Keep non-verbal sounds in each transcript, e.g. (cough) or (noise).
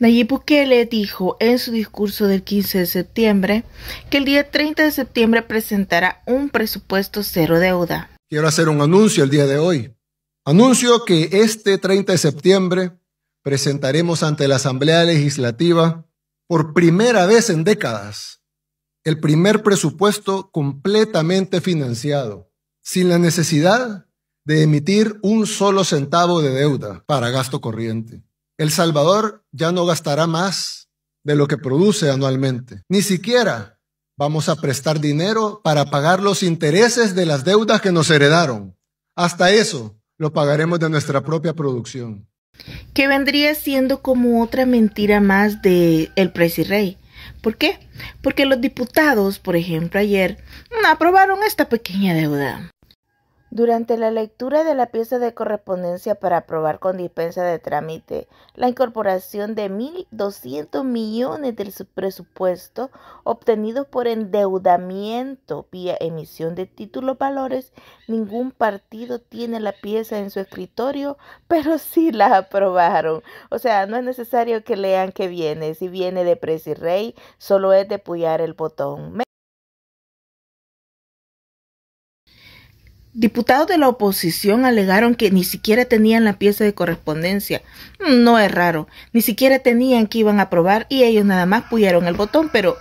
Nayib Bukele dijo en su discurso del 15 de septiembre que el día 30 de septiembre presentará un presupuesto cero deuda. Quiero hacer un anuncio el día de hoy. Anuncio que este 30 de septiembre presentaremos ante la Asamblea Legislativa por primera vez en décadas el primer presupuesto completamente financiado, sin la necesidad de emitir un solo centavo de deuda para gasto corriente. El Salvador ya no gastará más de lo que produce anualmente. Ni siquiera vamos a prestar dinero para pagar los intereses de las deudas que nos heredaron. Hasta eso lo pagaremos de nuestra propia producción. Que vendría siendo como otra mentira más de el Rey. ¿Por qué? Porque los diputados, por ejemplo, ayer aprobaron esta pequeña deuda. Durante la lectura de la pieza de correspondencia para aprobar con dispensa de trámite la incorporación de 1.200 millones del presupuesto obtenido por endeudamiento vía emisión de títulos valores, ningún partido tiene la pieza en su escritorio, (laughs) pero sí la aprobaron. O sea, no es necesario que lean que viene. Si viene de y Rey, solo es de apoyar el botón. Diputados de la oposición alegaron que ni siquiera tenían la pieza de correspondencia. No es raro, ni siquiera tenían que iban a aprobar y ellos nada más pudieron el botón, pero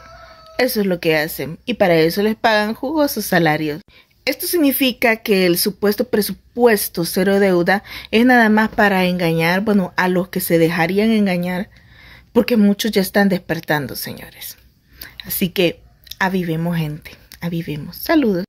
eso es lo que hacen y para eso les pagan jugosos salarios. Esto significa que el supuesto presupuesto cero deuda es nada más para engañar, bueno, a los que se dejarían engañar, porque muchos ya están despertando, señores. Así que avivemos gente, avivemos. Saludos.